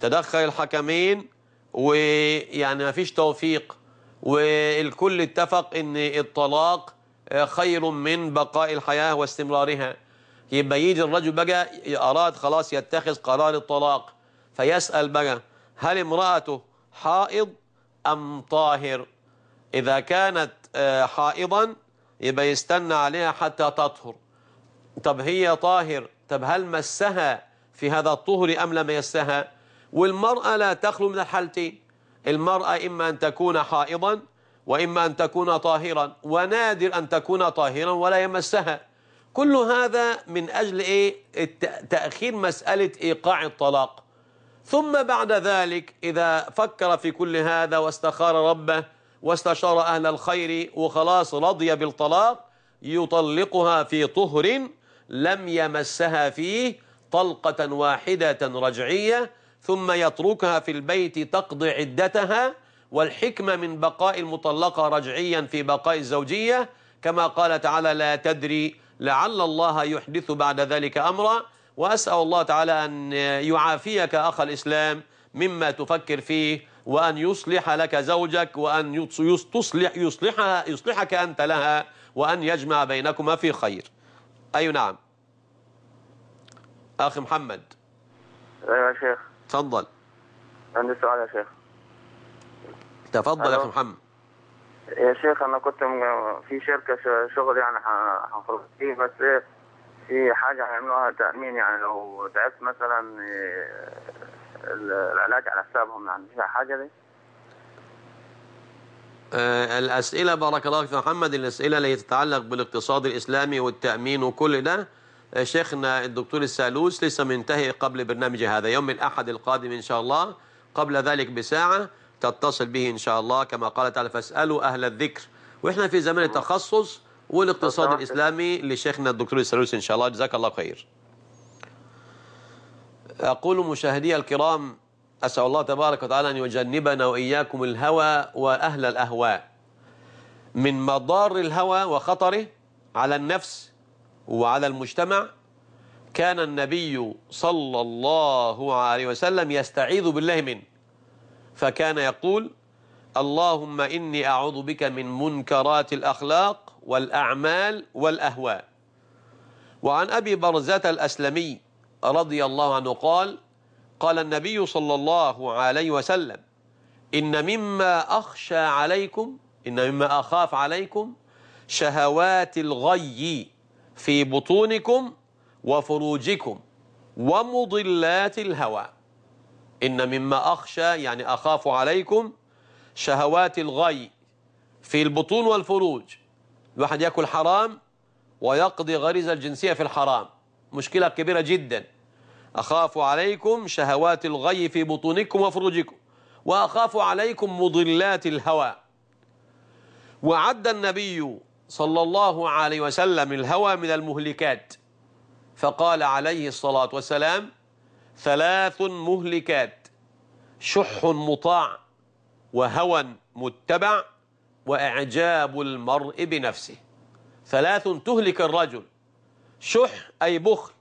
تدخل الحكمين ويعني ما فيش توفيق والكل اتفق ان الطلاق آه، خير من بقاء الحياة واستمرارها يبقى يجي الرجل بقى أراد خلاص يتخذ قرار الطلاق فيسأل بقى هل امرأته حائض أم طاهر إذا كانت آه، حائضا يبقى يستنى عليها حتى تطهر طب هي طاهر طب هل مسها في هذا الطهر أم لم يسها والمرأة لا تخلو من الحالتين المرأة إما أن تكون حائضا وإما أن تكون طاهرا ونادر أن تكون طاهرا ولا يمسها كل هذا من أجل إيه؟ تأخير مسألة إيقاع الطلاق ثم بعد ذلك إذا فكر في كل هذا واستخار ربه واستشار أهل الخير وخلاص رضي بالطلاق يطلقها في طهر لم يمسها فيه طلقة واحدة رجعية ثم يتركها في البيت تقضي عدتها والحكمة من بقاء المطلقة رجعيا في بقاء الزوجية كما قال تعالى لا تدري لعل الله يحدث بعد ذلك أمرا وأسأل الله تعالى أن يعافيك أخ الإسلام مما تفكر فيه وأن يصلح لك زوجك وأن يصلح يصلحها يصلحك أنت لها وأن يجمع بينكما في خير أي نعم أخي محمد أيوة يا شيخ تفضل عندي سؤال يا شيخ تفضل يا أخي محمد يا شيخ أنا كنت في شركة شغل يعني حنخرج فيه بس إيه، في حاجة هيعملوها تأمين يعني لو تعبت مثلا إيه، العلاج على حسابهم يعني فيها حاجة دي آه الأسئلة بارك الله فيك محمد الأسئلة اللي تتعلق بالاقتصاد الإسلامي والتأمين وكل ده آه، شيخنا الدكتور السالوس لسه منتهي قبل برنامج هذا يوم الأحد القادم إن شاء الله قبل ذلك بساعة تتصل به إن شاء الله كما قال تعالى فاسألوا أهل الذكر وإحنا في زمن التخصص والاقتصاد الإسلامي لشيخنا الدكتور السالوس إن شاء الله جزاك الله خير أقول مشاهدي الكرام أسأل الله تبارك وتعالى أن يجنبنا وإياكم الهوى وأهل الأهواء من مضار الهوى وخطره على النفس وعلى المجتمع كان النبي صلى الله عليه وسلم يستعيذ بالله منه فكان يقول اللهم إني أعوذ بك من منكرات الأخلاق والأعمال والأهواء وعن أبي برزة الأسلمي رضي الله عنه قال قال النبي صلى الله عليه وسلم إن مما أخشى عليكم إن مما أخاف عليكم شهوات الغي في بطونكم وفروجكم ومضلات الهوى إن مما أخشى يعني أخاف عليكم شهوات الغي في البطون والفروج الواحد يأكل حرام ويقضي غريزة الجنسية في الحرام مشكلة كبيرة جداً أخاف عليكم شهوات الغي في بطونكم وفروجكم وأخاف عليكم مضلات الهوى وعد النبي صلى الله عليه وسلم الهوى من المهلكات فقال عليه الصلاة والسلام ثلاث مهلكات شح مطاع وهوى متبع وإعجاب المرء بنفسه ثلاث تهلك الرجل شح أي بخل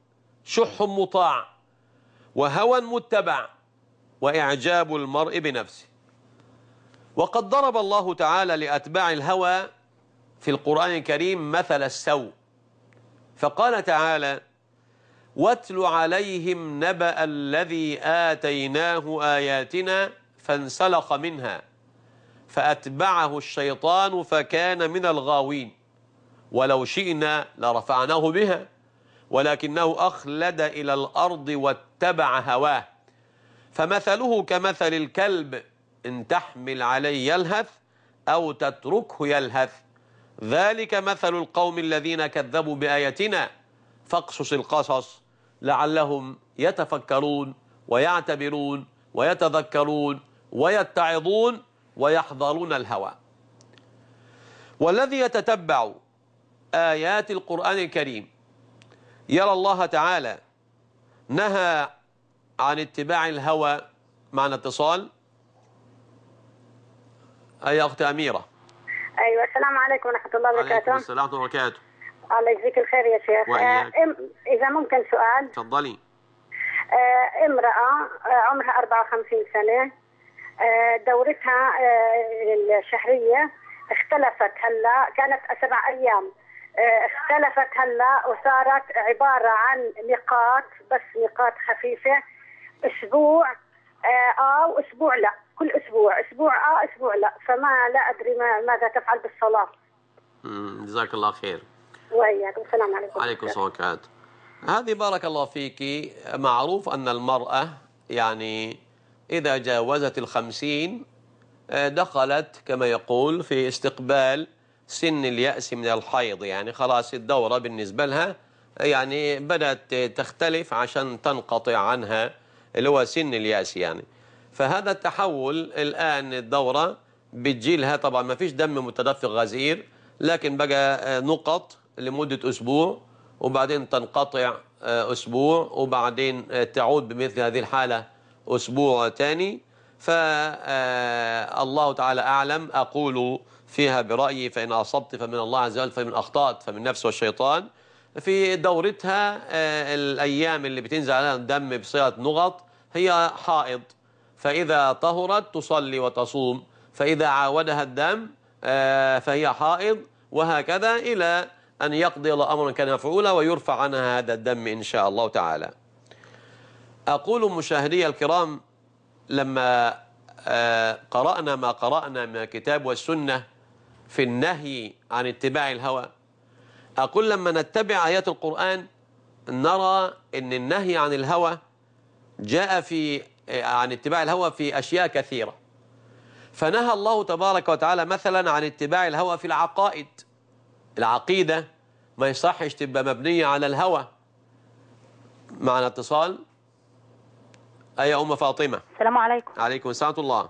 شح مطاع وهوى متبع وإعجاب المرء بنفسه وقد ضرب الله تعالى لأتباع الهوى في القرآن الكريم مثل السوء فقال تعالى واتل عليهم نبأ الذي آتيناه آياتنا فانسلخ منها فأتبعه الشيطان فكان من الغاوين ولو شئنا لرفعناه بها ولكنه أخلد إلى الأرض واتبع هواه فمثله كمثل الكلب إن تحمل عليه يلهث أو تتركه يلهث ذلك مثل القوم الذين كذبوا بآياتنا فاقصص القصص لعلهم يتفكرون ويعتبرون ويتذكرون ويتعظون ويحضرون الهوى والذي يتتبع آيات القرآن الكريم يرى الله تعالى نهى عن اتباع الهوى معنى اتصال أي أخت أميرة أيوة السلام عليكم ورحمة الله وبركاته عليكم السلام ورحمة الله وبركاته الله يجزيك الخير يا شيخ آه، وإياك. آه إذا ممكن سؤال تفضلي آه امرأة آه، عمرها 54 سنة آه دورتها آه الشهرية اختلفت هلا كانت سبع أيام آه، اختلفت هلا وصارت عباره عن نقاط بس نقاط خفيفه اسبوع آه،, اه واسبوع لا كل اسبوع اسبوع اه اسبوع لا فما لا ادري ما ماذا تفعل بالصلاه جزاك الله خير وياكم السلام عليكم وعليكم السلام هذه بارك الله فيك معروف أن المرأة يعني إذا جاوزت الخمسين آه، دخلت كما يقول في استقبال سن اليأس من الحيض يعني خلاص الدورة بالنسبة لها يعني بدأت تختلف عشان تنقطع عنها اللي هو سن اليأس يعني فهذا التحول الآن الدورة بتجيلها طبعا ما فيش دم متدفق غزير لكن بقى نقط لمدة أسبوع وبعدين تنقطع أسبوع وبعدين تعود بمثل هذه الحالة أسبوع تاني فالله تعالى أعلم أقول فيها برأيي فإن أصبت فمن الله عز وجل فمن أخطأت فمن نفس والشيطان في دورتها آه، الأيام اللي بتنزل عليها الدم بصيغة نغط هي حائض فإذا طهرت تصلي وتصوم فإذا عاودها الدم آه، فهي حائض وهكذا إلى أن يقضي الله أمرا كان مفعولا ويرفع عنها هذا الدم إن شاء الله تعالى أقول مشاهدي الكرام لما آه، قرأنا ما قرأنا من كتاب والسنة في النهي عن اتباع الهوى أقول لما نتبع آيات القرآن نرى أن النهي عن الهوى جاء في عن اتباع الهوى في أشياء كثيرة فنهى الله تبارك وتعالى مثلا عن اتباع الهوى في العقائد العقيدة ما يصحش تبقى مبنية على الهوى معنا اتصال أي أم فاطمة السلام عليكم عليكم السلام الله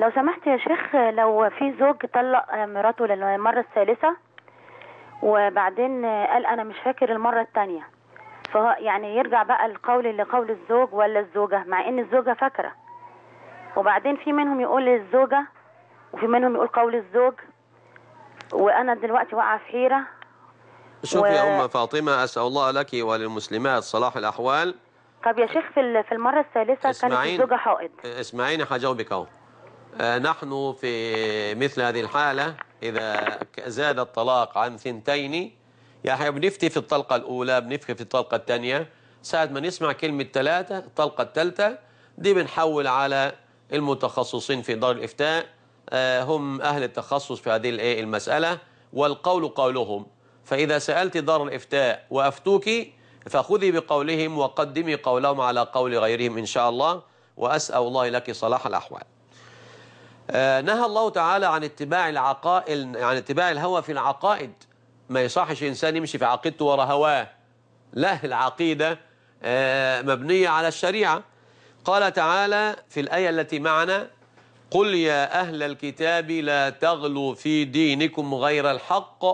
لو سمحت يا شيخ لو في زوج طلق مراته للمرة الثالثة وبعدين قال أنا مش فاكر المرة الثانية فهو يعني يرجع بقى القول لقول الزوج ولا الزوجة مع إن الزوجة فاكرة وبعدين في منهم يقول للزوجة وفي منهم يقول قول الزوج وأنا دلوقتي واقعة في حيرة شوفي و... يا أم فاطمة أسأل الله لك وللمسلمات صلاح الأحوال طب يا شيخ في المرة الثالثة كانت الزوجة حائض اسمعيني حجاوبك أهو آه، نحن في مثل هذه الحالة إذا زاد الطلاق عن ثنتين يا احنا بنفتي في الطلقة الأولى بنفتي في الطلقة الثانية ساعة ما نسمع كلمة ثلاثة الطلقة الثالثة دي بنحول على المتخصصين في دار الإفتاء آه، هم أهل التخصص في هذه إيه، المسألة والقول قولهم فإذا سألت دار الإفتاء وأفتوك فخذي بقولهم وقدمي قولهم على قول غيرهم إن شاء الله وأسأل الله لك صلاح الأحوال آه، نهى الله تعالى عن اتباع العقائد عن اتباع الهوى في العقائد ما يصحش انسان يمشي في عقيدته ورا هواه لا العقيده آه، مبنيه على الشريعه قال تعالى في الايه التي معنا قل يا اهل الكتاب لا تغلوا في دينكم غير الحق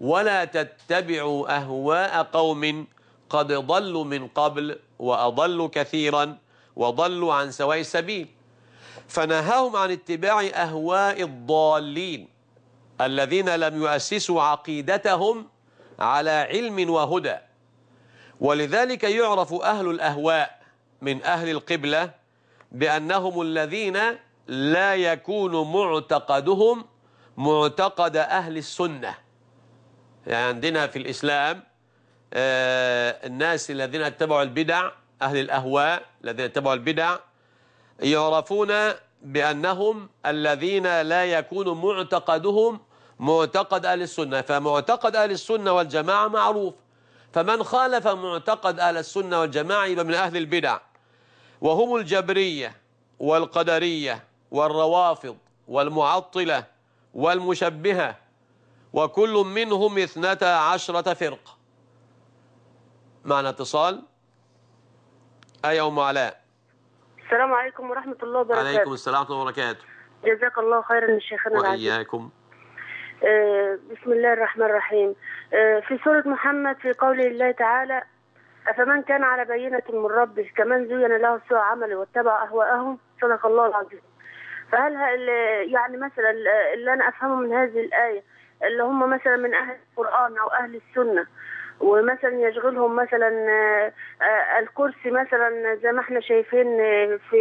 ولا تتبعوا اهواء قوم قد ضلوا من قبل واضلوا كثيرا وضلوا عن سواء السبيل فنهاهم عن اتباع أهواء الضالين الذين لم يؤسسوا عقيدتهم على علم وهدى ولذلك يعرف أهل الأهواء من أهل القبلة بأنهم الذين لا يكون معتقدهم معتقد أهل السنة يعني عندنا في الإسلام آه، الناس الذين اتبعوا البدع أهل الأهواء الذين اتبعوا البدع يعرفون بأنهم الذين لا يكون معتقدهم معتقد أهل السنة فمعتقد أهل السنة والجماعة معروف فمن خالف معتقد أهل السنة والجماعة يبقى من أهل البدع وهم الجبرية والقدرية والروافض والمعطلة والمشبهة وكل منهم اثنتا عشرة فرقة معنى اتصال أي أم علاء السلام عليكم ورحمة الله وبركاته عليكم السلام ورحمة الله وبركاته جزاك الله خيرا شيخنا العزيز وإياكم آه، بسم الله الرحمن الرحيم آه، في سورة محمد في قوله الله تعالى أفمن كان على بينة من ربه كمن زين له سوء عمله واتبع أهواءهم صدق الله العظيم فهل يعني مثلا اللي أنا أفهمه من هذه الآية اللي هم مثلا من أهل القرآن أو أهل السنة ومثلا يشغلهم مثلا آه، آه، الكرسي مثلا زي ما احنا شايفين آه، في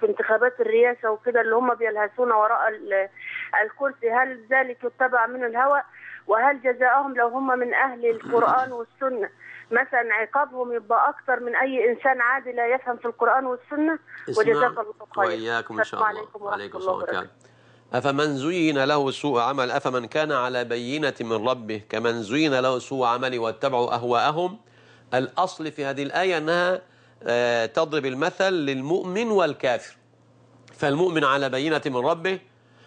في انتخابات الرئاسه وكده اللي هم بيلهثون وراء الكرسي هل ذلك يتبع من الهوى وهل جزاؤهم لو هم من اهل القران والسنه مثلا عقابهم يبقى اكثر من اي انسان عادي لا يفهم في القران والسنه وجزاك الله خير واياكم ان شاء الله وعليكم السلام ورحمه الله وبركاته أفمن زين له سوء عمل أفمن كان على بينة من ربه كمن زين له سوء عمل واتبعوا أهواءهم الأصل في هذه الآية أنها آه، تضرب المثل للمؤمن والكافر فالمؤمن على بينة من ربه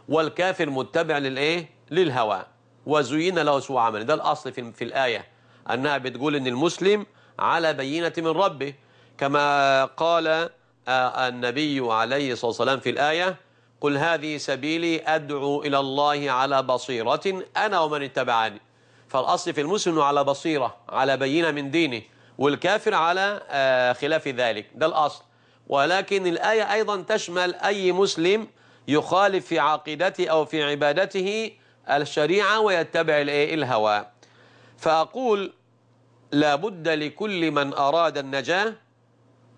والكافر متبع للإيه؟ للهوى وزين له سوء عمل ده الأصل في, في الآية أنها بتقول أن المسلم على بينة من ربه كما قال آه، النبي عليه الصلاة والسلام في الآية قل هذه سبيلي أدعو إلى الله على بصيرة أنا ومن اتبعني فالأصل في المسلم على بصيرة على بينة من دينه والكافر على آه، خلاف ذلك ده الأصل ولكن الآية أيضا تشمل أي مسلم يخالف في عقيدته أو في عبادته الشريعة ويتبع الهوى فأقول لابد لكل من أراد النجاة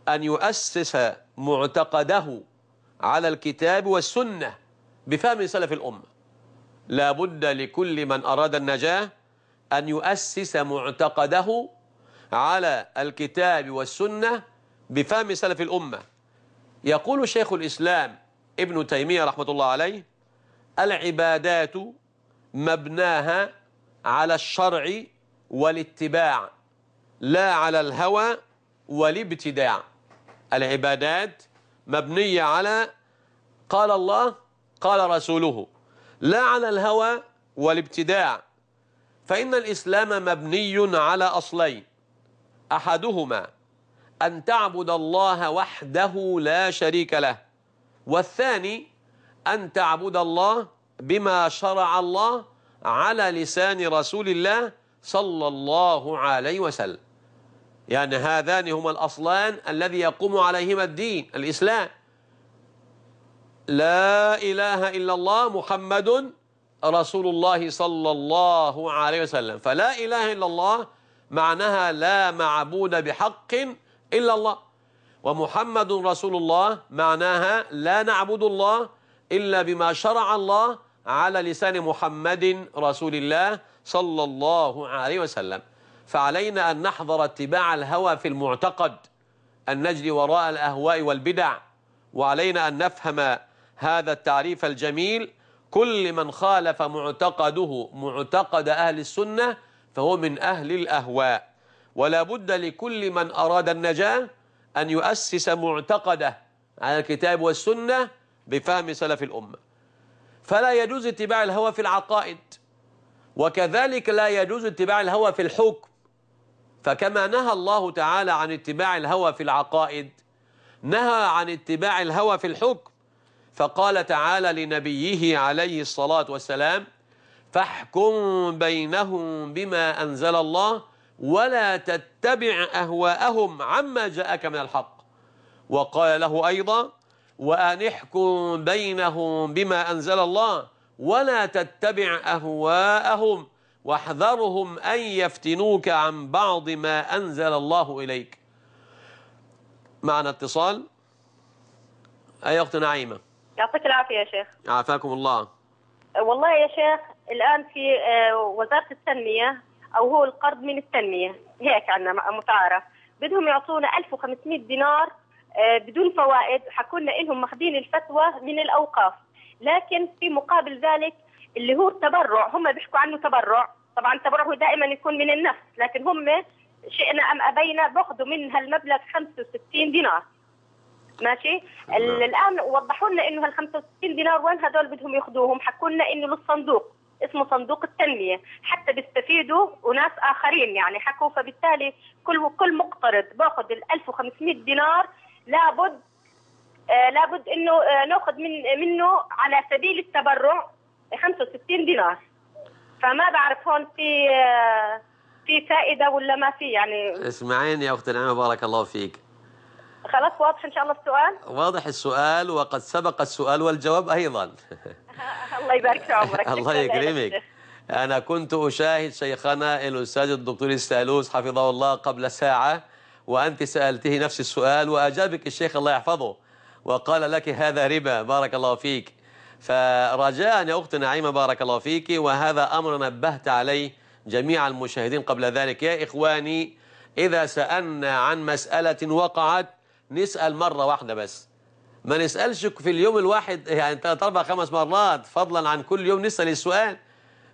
أن يؤسس معتقده على الكتاب والسنة بفهم سلف الأمة لا بد لكل من أراد النجاة أن يؤسس معتقده على الكتاب والسنة بفهم سلف الأمة يقول شيخ الإسلام ابن تيمية رحمة الله عليه العبادات مبناها على الشرع والاتباع لا على الهوى والابتداع العبادات مبنية على قال الله قال رسوله لا على الهوى والابتداع فإن الإسلام مبني على أصلين أحدهما أن تعبد الله وحده لا شريك له والثاني أن تعبد الله بما شرع الله على لسان رسول الله صلى الله عليه وسلم يعني هذان هما الأصلان الذي يقوم عليهما الدين الإسلام لا إله إلا الله محمد رسول الله صلى الله عليه وسلم فلا إله إلا الله معناها لا معبود بحق إلا الله ومحمد رسول الله معناها لا نعبد الله إلا بما شرع الله على لسان محمد رسول الله صلى الله عليه وسلم فعلينا أن نحضر اتباع الهوى في المعتقد أن نجري وراء الأهواء والبدع وعلينا أن نفهم هذا التعريف الجميل كل من خالف معتقده معتقد أهل السنة فهو من أهل الأهواء ولا بد لكل من أراد النجاة أن يؤسس معتقده على الكتاب والسنة بفهم سلف الأمة فلا يجوز اتباع الهوى في العقائد وكذلك لا يجوز اتباع الهوى في الحكم فكما نهى الله تعالى عن اتباع الهوى في العقائد نهى عن اتباع الهوى في الحكم فقال تعالى لنبيه عليه الصلاة والسلام فاحكم بينهم بما أنزل الله ولا تتبع أهواءهم عما جاءك من الحق وقال له أيضا وأن احكم بينهم بما أنزل الله ولا تتبع أهواءهم واحذرهم أن يفتنوك عن بعض ما أنزل الله إليك معنا اتصال أي أخت نعيمة يعطيك العافية يا شيخ عافاكم الله أه، والله يا شيخ الآن في أه، وزارة التنمية أو هو القرض من التنمية هيك عندنا متعارف بدهم يعطونا 1500 دينار أه، بدون فوائد حكونا إنهم ماخذين الفتوى من الأوقاف لكن في مقابل ذلك اللي هو التبرع هم بيحكوا عنه تبرع طبعا التبرع هو دائما يكون من النفس لكن هم شئنا ام ابينا باخذوا من هالمبلغ 65 دينار ماشي نعم. الان وضحوا لنا انه هال 65 دينار وين هذول بدهم ياخذوهم حكوا لنا انه للصندوق اسمه صندوق التنميه حتى بيستفيدوا وناس اخرين يعني حكوا فبالتالي كل كل مقترض باخذ ال 1500 دينار لابد آه لابد انه آه ناخذ من منه على سبيل التبرع 65 دينار فما بعرف هون في آه، في فائده ولا ما في يعني اسمعيني يا اخت نعمه بارك الله فيك خلاص واضح ان شاء الله السؤال واضح السؤال وقد سبق السؤال والجواب ايضا [laughs] الله يبارك في عمرك [laughs] الله يكرمك انا كنت اشاهد شيخنا الاستاذ الدكتور السالوس حفظه الله قبل ساعه وانت سالته نفس السؤال واجابك الشيخ الله يحفظه وقال لك هذا ربا بارك الله فيك فرجاء يا أخت نعيمة بارك الله فيك وهذا أمر نبهت عليه جميع المشاهدين قبل ذلك يا إخواني إذا سألنا عن مسألة وقعت نسأل مرة واحدة بس ما نسألش في اليوم الواحد يعني ثلاث أربع خمس مرات فضلا عن كل يوم نسأل السؤال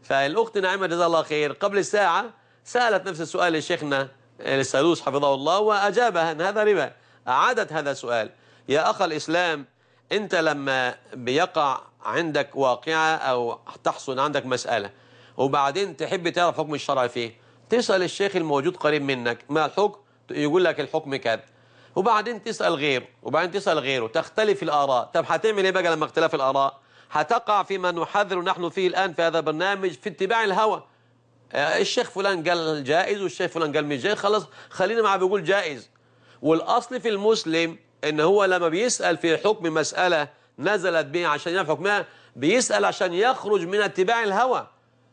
فالأخت نعيمة جزاها الله خير قبل ساعة سألت نفس السؤال لشيخنا السالوس حفظه الله وأجابها أن هذا ربا أعادت هذا السؤال يا أخ الإسلام أنت لما بيقع عندك واقعة أو تحصل عندك مسألة وبعدين تحب تعرف حكم الشرع فيه تسأل الشيخ الموجود قريب منك ما الحكم يقول لك الحكم كذا وبعدين تسأل غيره وبعدين تسأل غيره تختلف الآراء طب هتعمل إيه بقى لما اختلاف الآراء هتقع فيما نحذر نحن فيه الآن في هذا البرنامج في اتباع الهوى آه، الشيخ فلان قال جائز والشيخ فلان قال مش جائز خلاص خلينا معه بيقول جائز والأصل في المسلم إن هو لما بيسأل في حكم مسألة نزلت به عشان ينفع حكمها بيسأل عشان يخرج من اتباع الهوى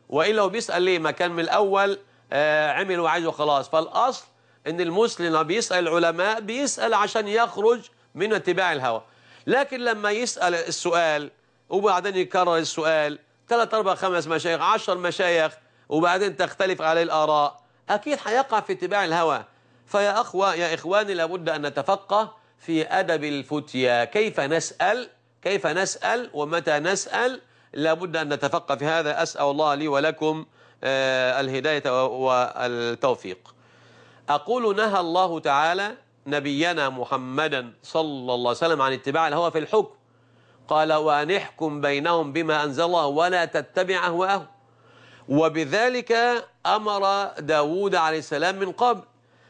وإلا هو بيسأل ليه ما كان من الأول آه عمل وعايز وخلاص فالأصل إن المسلم لما بيسأل العلماء بيسأل عشان يخرج من اتباع الهوى لكن لما يسأل السؤال وبعدين يكرر السؤال ثلاث أربع خمس مشايخ عشر مشايخ وبعدين تختلف عليه الآراء أكيد هيقع في اتباع الهوى فيا أخوة يا إخواني لابد أن نتفقه في أدب الفتيا كيف نسأل كيف نسأل ومتى نسأل لابد أن نتفقه في هذا أسأل الله لي ولكم آه، الهداية والتوفيق أقول نهى الله تعالى نبينا محمدا صلى الله عليه وسلم عن اتباع الهوى في الحكم قال وأن احكم بينهم بما أنزل الله ولا تتبع أهواءهم وبذلك أمر داود عليه السلام من قبل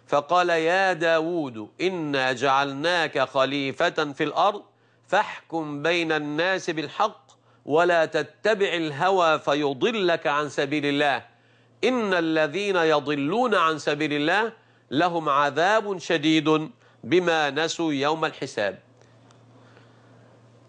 فقال يا داود إنا جعلناك خليفة في الأرض فاحكم بين الناس بالحق ولا تتبع الهوى فيضلك عن سبيل الله إن الذين يضلون عن سبيل الله لهم عذاب شديد بما نسوا يوم الحساب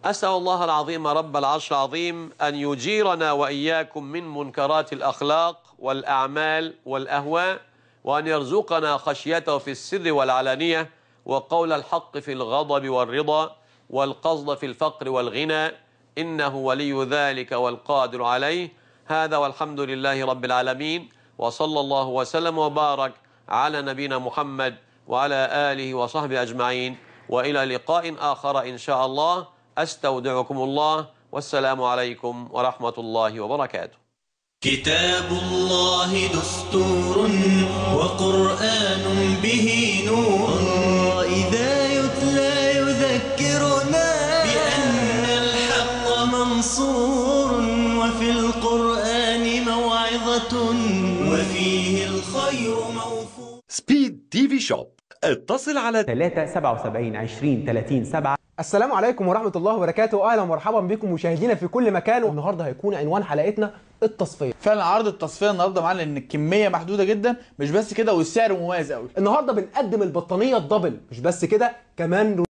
أسأل الله العظيم رب العرش العظيم أن يجيرنا وإياكم من منكرات الأخلاق والأعمال والأهواء وأن يرزقنا خشيته في السر والعلانية وقول الحق في الغضب والرضا والقصد في الفقر والغنى إنه ولي ذلك والقادر عليه هذا والحمد لله رب العالمين وصلى الله وسلم وبارك على نبينا محمد وعلى آله وصحبه أجمعين وإلى لقاء آخر إن شاء الله أستودعكم الله والسلام عليكم ورحمة الله وبركاته كتاب الله دستور وقرآن به نور وفيه الخير موفور سبيد تي في شوب اتصل على 3 77 20 30 7 السلام عليكم ورحمة الله وبركاته أهلا ومرحبا بكم مشاهدينا في كل مكان والنهاردة هيكون عنوان حلقتنا التصفيه فعلا عرض التصفيه النهارده معانا ان الكميه محدوده جدا مش بس كده والسعر مميز قوي النهارده بنقدم البطانيه الدبل مش بس كده كمان